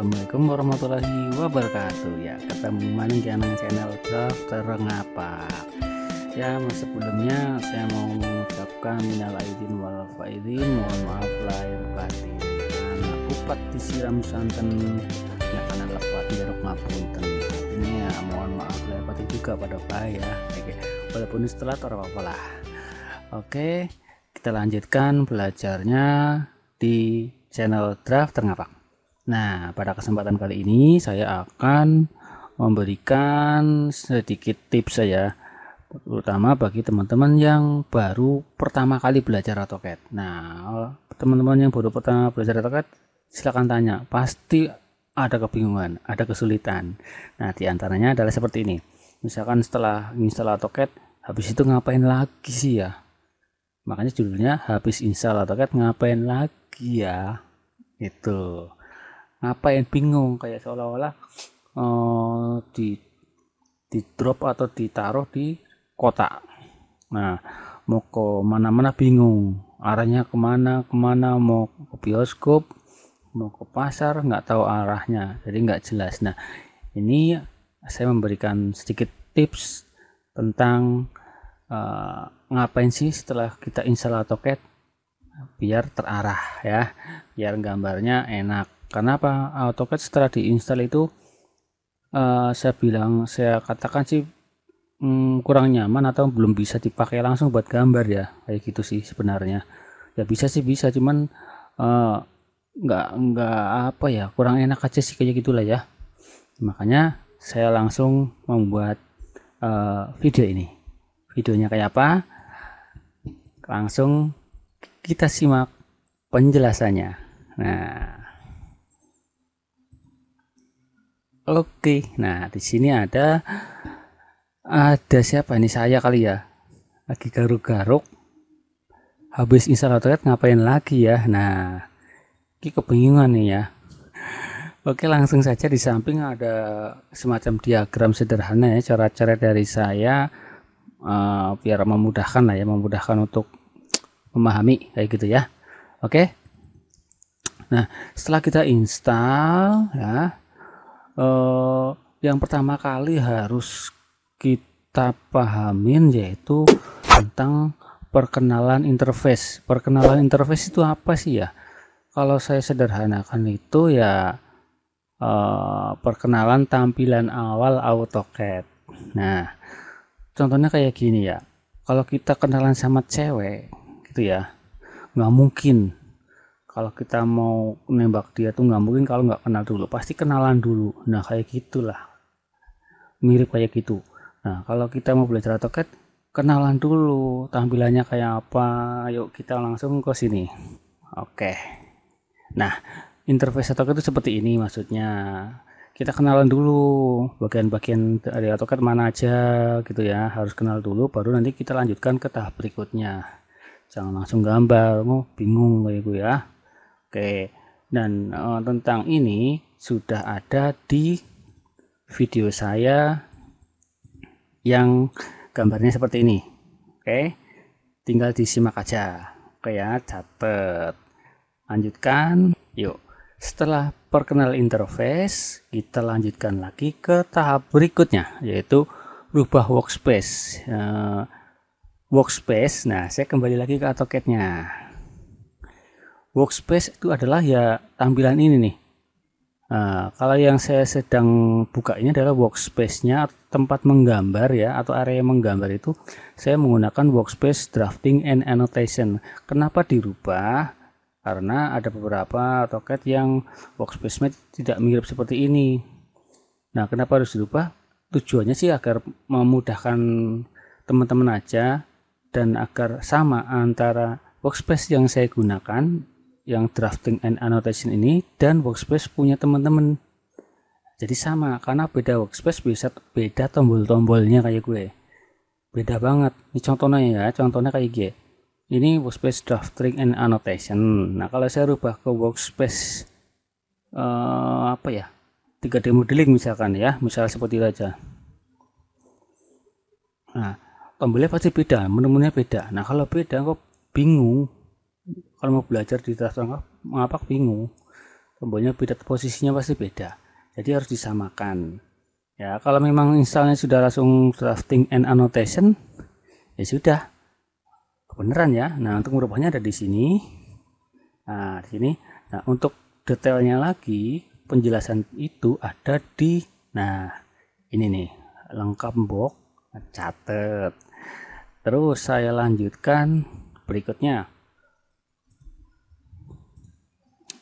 Assalamualaikum warahmatullahi wabarakatuh ya ketemu maning di channel dokter ngapa ya sebelumnya saya mau mengucapkan minal aidin wal faizin mohon maaf lahir batin anak kupat disiram santan ya karena lepat jeruk ngapunten ya mohon maaf lahir batin juga pada pak ya Oke. walaupun setelah apa lah Oke, kita lanjutkan belajarnya di channel Draft Terngapang. Nah, pada kesempatan kali ini saya akan memberikan sedikit tips saya terutama bagi teman-teman yang baru pertama kali belajar AutoCAD. Nah, teman-teman yang baru pertama belajar AutoCAD silakan tanya, pasti ada kebingungan, ada kesulitan. Nah, diantaranya adalah seperti ini. Misalkan setelah install AutoCAD, habis itu ngapain lagi sih ya? Makanya judulnya habis install AutoCAD ngapain lagi ya? Itu ngapain bingung kayak seolah-olah uh, di di drop atau ditaruh di kotak nah mau ke mana-mana bingung arahnya kemana kemana mau ke bioskop mau ke pasar nggak tahu arahnya jadi nggak jelas nah ini saya memberikan sedikit tips tentang uh, ngapain sih setelah kita install AutoCAD biar terarah ya biar gambarnya enak karena apa AutoCAD setelah diinstal itu uh, saya bilang saya katakan sih um, kurang nyaman atau belum bisa dipakai langsung buat gambar ya kayak gitu sih sebenarnya ya bisa sih bisa cuman uh, nggak nggak apa ya kurang enak aja sih kayak gitulah ya makanya saya langsung membuat uh, video ini videonya kayak apa langsung kita simak penjelasannya nah Oke, nah di sini ada ada siapa ini saya kali ya lagi garuk-garuk habis install AutoCAD ngapain lagi ya nah ini kebingungan nih ya oke langsung saja di samping ada semacam diagram sederhana ya cara-cara dari saya uh, biar memudahkan lah ya memudahkan untuk memahami kayak gitu ya oke nah setelah kita install ya eh, yang pertama kali harus kita pahamin yaitu tentang perkenalan interface. Perkenalan interface itu apa sih ya? Kalau saya sederhanakan itu ya eh, perkenalan tampilan awal AutoCAD. Nah, contohnya kayak gini ya. Kalau kita kenalan sama cewek gitu ya, nggak mungkin kalau kita mau nembak dia tuh nggak mungkin kalau nggak kenal dulu pasti kenalan dulu nah kayak gitulah mirip kayak gitu nah kalau kita mau belajar otoket kenalan dulu tampilannya kayak apa yuk kita langsung ke sini oke nah interface otoket itu seperti ini maksudnya kita kenalan dulu bagian-bagian dari AutoCAD mana aja gitu ya harus kenal dulu baru nanti kita lanjutkan ke tahap berikutnya jangan langsung gambar mau oh, bingung kayak gue gitu ya Oke, dan uh, tentang ini sudah ada di video saya yang gambarnya seperti ini. Oke, tinggal disimak aja. Oke ya, catat. Lanjutkan, yuk. Setelah perkenal interface, kita lanjutkan lagi ke tahap berikutnya, yaitu rubah workspace. Uh, workspace, nah saya kembali lagi ke AutoCAD-nya workspace itu adalah ya tampilan ini nih. Nah, kalau yang saya sedang buka ini adalah workspace-nya tempat menggambar ya atau area menggambar itu saya menggunakan workspace drafting and annotation. Kenapa dirubah? Karena ada beberapa toket yang workspace-nya tidak mirip seperti ini. Nah, kenapa harus dirubah? Tujuannya sih agar memudahkan teman-teman aja dan agar sama antara workspace yang saya gunakan yang drafting and annotation ini dan workspace punya teman-teman. Jadi sama karena beda workspace bisa beda tombol-tombolnya kayak gue. Beda banget. Ini contohnya ya, contohnya kayak gue. Ini workspace drafting and annotation. Nah, kalau saya rubah ke workspace uh, apa ya? 3D modeling misalkan ya, misal seperti itu aja. Nah, tombolnya pasti beda, menu-menunya beda. Nah, kalau beda kok bingung kalau mau belajar di tas tangga, mengapa bingung tombolnya beda posisinya pasti beda jadi harus disamakan ya kalau memang installnya sudah langsung drafting and annotation ya sudah kebenaran ya nah untuk merubahnya ada di sini nah di sini nah untuk detailnya lagi penjelasan itu ada di nah ini nih lengkap box nah, catet terus saya lanjutkan berikutnya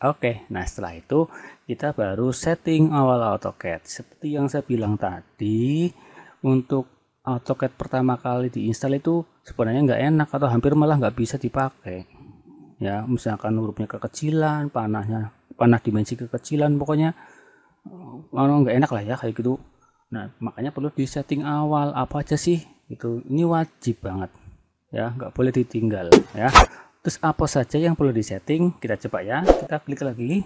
Oke, nah setelah itu kita baru setting awal AutoCAD. Seperti yang saya bilang tadi, untuk AutoCAD pertama kali diinstal itu sebenarnya nggak enak atau hampir malah nggak bisa dipakai. Ya, misalkan hurufnya kekecilan, panahnya panah dimensi kekecilan, pokoknya eh, nggak enak lah ya kayak gitu. Nah, makanya perlu di setting awal apa aja sih itu ini wajib banget ya nggak boleh ditinggal ya Terus apa saja yang perlu disetting? Kita coba ya. Kita klik lagi.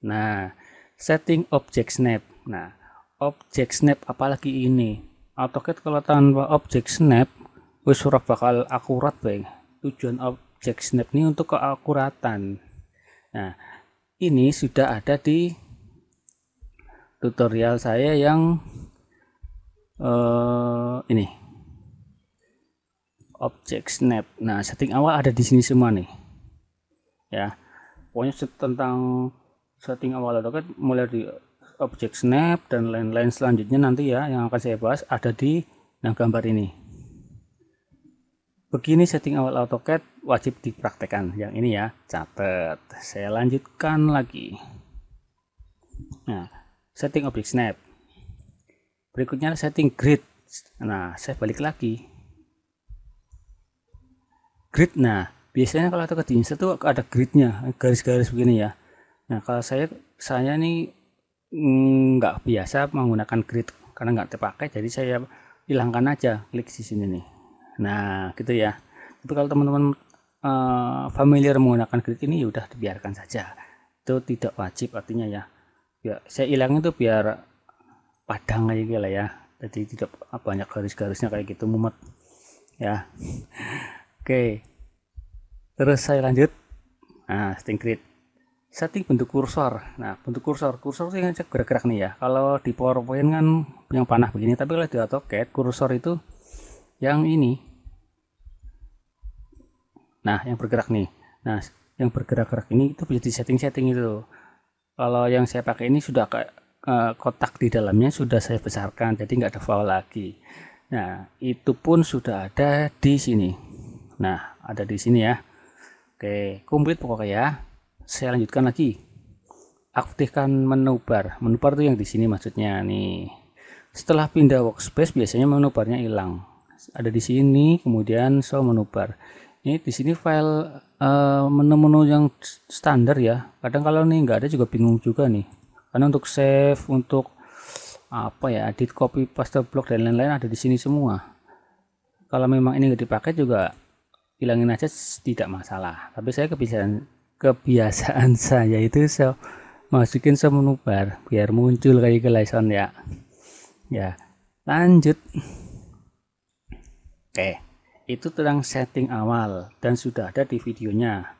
Nah, setting object snap. Nah, object snap apalagi ini. AutoCAD kalau tanpa object snap, wis ora bakal akurat baik. Tujuan object snap ini untuk keakuratan. Nah, ini sudah ada di tutorial saya yang uh, ini objek snap nah setting awal ada di sini semua nih ya pokoknya tentang setting awal AutoCAD kan mulai di objek snap dan lain-lain selanjutnya nanti ya yang akan saya bahas ada di nah gambar ini begini setting awal AutoCAD wajib dipraktekkan yang ini ya catat saya lanjutkan lagi nah setting Object snap berikutnya setting grid nah saya balik lagi grid nah biasanya kalau ada di Insta tuh ada gridnya garis-garis begini ya nah kalau saya saya nih mm, nggak biasa menggunakan grid karena nggak terpakai jadi saya hilangkan aja klik di sini nih nah gitu ya tapi kalau teman-teman uh, familiar menggunakan grid ini ya udah dibiarkan saja itu tidak wajib artinya ya ya saya hilang itu biar padang aja gitu lah ya jadi tidak banyak garis-garisnya kayak gitu mumet ya Oke. Terus saya lanjut. Nah, setting grid. Setting bentuk kursor. Nah, bentuk kursor. Kursor itu yang cek gerak-gerak nih ya. Kalau di PowerPoint kan yang panah begini, tapi kalau di AutoCAD kursor itu yang ini. Nah, yang bergerak nih. Nah, yang bergerak-gerak ini itu bisa di setting-setting itu. Kalau yang saya pakai ini sudah ke eh, kotak di dalamnya sudah saya besarkan jadi nggak ada file lagi nah itu pun sudah ada di sini Nah, ada di sini ya. Oke, komplit pokoknya ya. Saya lanjutkan lagi. Aktifkan menu bar. Menu bar itu yang di sini maksudnya nih. Setelah pindah workspace biasanya menu barnya hilang. Ada di sini, kemudian show menu bar. Ini di sini file eh, menu-menu uh, yang standar ya. Kadang kalau nih nggak ada juga bingung juga nih. Karena untuk save, untuk apa ya, edit copy paste blog dan lain-lain ada di sini semua. Kalau memang ini nggak dipakai juga hilangin aja tidak masalah tapi saya kebiasaan kebiasaan saya itu saya masukin saya menubar biar muncul kayak gelaisan ya ya lanjut oke itu tentang setting awal dan sudah ada di videonya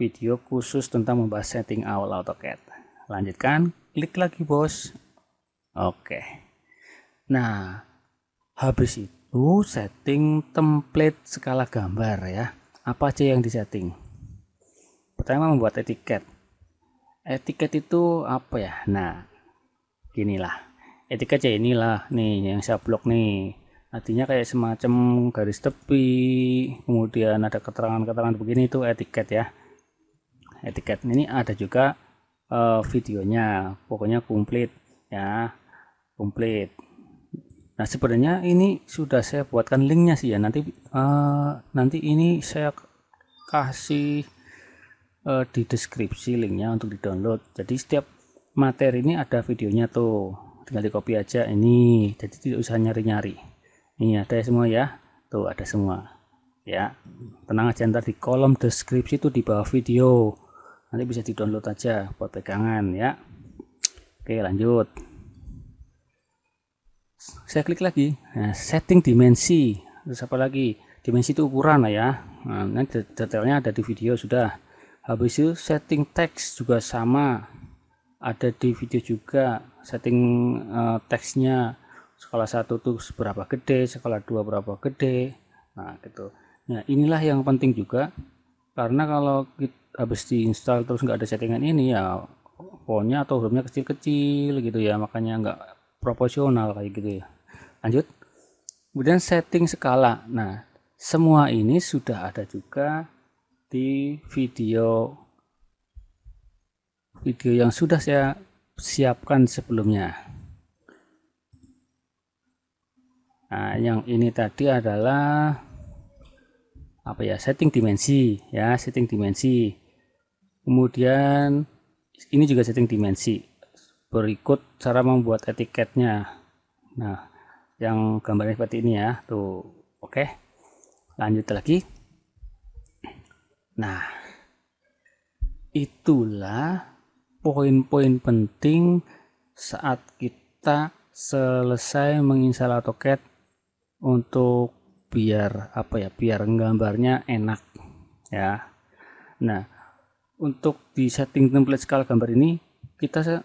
video khusus tentang membahas setting awal AutoCAD lanjutkan klik lagi bos oke nah habis itu baru setting template skala gambar ya apa aja yang di setting pertama membuat etiket etiket itu apa ya nah inilah etiket ya inilah nih yang saya blok nih artinya kayak semacam garis tepi kemudian ada keterangan-keterangan begini itu etiket ya etiket ini ada juga uh, videonya pokoknya komplit ya komplit Nah sebenarnya ini sudah saya buatkan linknya sih ya nanti uh, nanti ini saya kasih uh, di deskripsi linknya untuk di download. Jadi setiap materi ini ada videonya tuh tinggal di copy aja ini jadi tidak usah nyari-nyari ini ada semua ya tuh ada semua ya tenang aja ntar di kolom deskripsi itu di bawah video nanti bisa di download aja buat pegangan ya oke lanjut saya klik lagi nah, setting dimensi terus apa lagi dimensi itu ukuran lah ya nah, ini detailnya ada di video sudah habis itu setting teks juga sama ada di video juga setting uh, teksnya skala satu tuh seberapa gede skala dua berapa gede nah gitu nah inilah yang penting juga karena kalau kita, habis diinstal terus nggak ada settingan ini ya fontnya atau hurufnya kecil-kecil gitu ya makanya nggak proporsional kayak gitu ya lanjut kemudian setting skala nah semua ini sudah ada juga di video video yang sudah saya siapkan sebelumnya nah yang ini tadi adalah apa ya setting dimensi ya setting dimensi kemudian ini juga setting dimensi berikut cara membuat etiketnya nah yang gambarnya seperti ini ya tuh oke okay. lanjut lagi nah itulah poin-poin penting saat kita selesai menginstal AutoCAD untuk biar apa ya biar gambarnya enak ya nah untuk di setting template skala gambar ini kita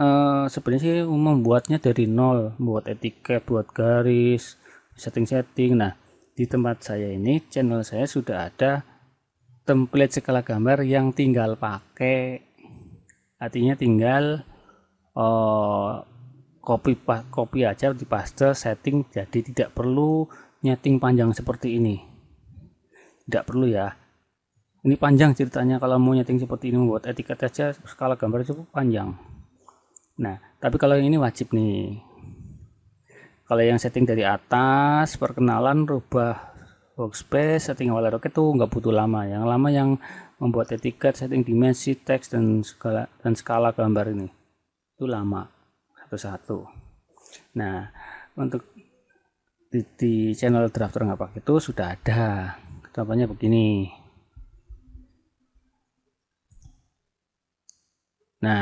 uh, sebenarnya sih membuatnya dari nol buat etiket buat garis setting-setting nah di tempat saya ini channel saya sudah ada template skala gambar yang tinggal pakai artinya tinggal uh, copy copy aja di paste setting jadi tidak perlu nyeting panjang seperti ini tidak perlu ya ini panjang ceritanya kalau mau nyeting seperti ini buat etiket aja skala gambar cukup panjang Nah, tapi kalau yang ini wajib nih. Kalau yang setting dari atas, perkenalan, rubah workspace, setting awal roket tuh nggak butuh lama. Ya. Yang lama yang membuat etiket, setting dimensi, teks dan skala dan skala gambar ini itu lama satu-satu. Nah, untuk di, di channel drafter nggak pakai itu sudah ada. Contohnya begini. Nah,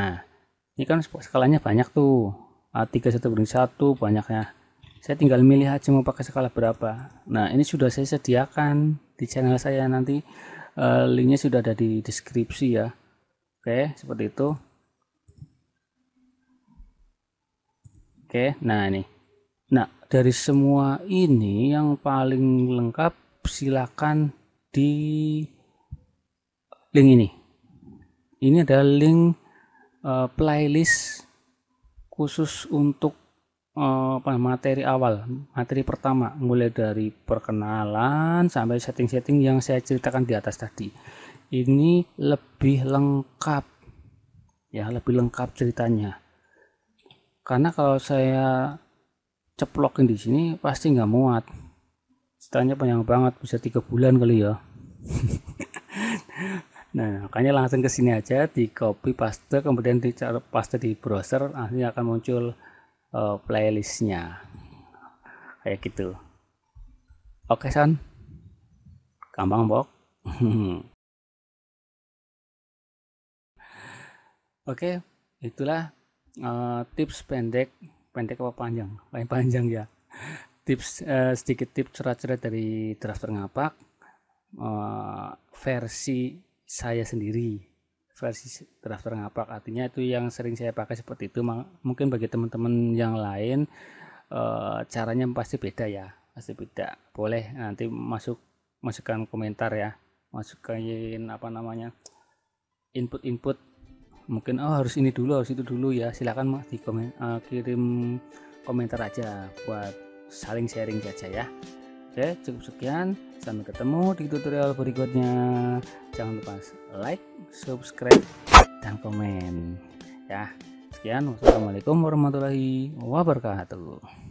ini kan skalanya banyak tuh A3 satu banding satu banyaknya saya tinggal milih aja mau pakai skala berapa nah ini sudah saya sediakan di channel saya nanti uh, linknya sudah ada di deskripsi ya oke seperti itu oke nah ini nah dari semua ini yang paling lengkap silakan di link ini ini adalah link uh, playlist khusus untuk uh, materi awal, materi pertama, mulai dari perkenalan sampai setting-setting yang saya ceritakan di atas tadi. Ini lebih lengkap, ya lebih lengkap ceritanya. Karena kalau saya ceplokin di sini pasti nggak muat. Ceritanya panjang banget, bisa tiga bulan kali ya. Nah, makanya langsung ke sini aja, di copy paste, kemudian di paste di browser, akhirnya akan muncul uh, playlistnya. Kayak gitu. Oke, San. Gampang, Bok. Oke, itulah uh, tips pendek, pendek apa panjang? Paling panjang ya. Tips uh, sedikit tips cerah-cerah dari drafter ngapak uh, versi saya sendiri versi drafter ngapak artinya itu yang sering saya pakai seperti itu mungkin bagi teman-teman yang lain eh, caranya pasti beda ya pasti beda boleh nanti masuk masukkan komentar ya masukkan apa namanya input-input mungkin oh harus ini dulu harus itu dulu ya silahkan di komen, uh, kirim komentar aja buat saling sharing aja ya Oke, cukup sekian. Sampai ketemu di tutorial berikutnya. Jangan lupa like, subscribe, dan komen. Ya, sekian. Wassalamualaikum warahmatullahi wabarakatuh.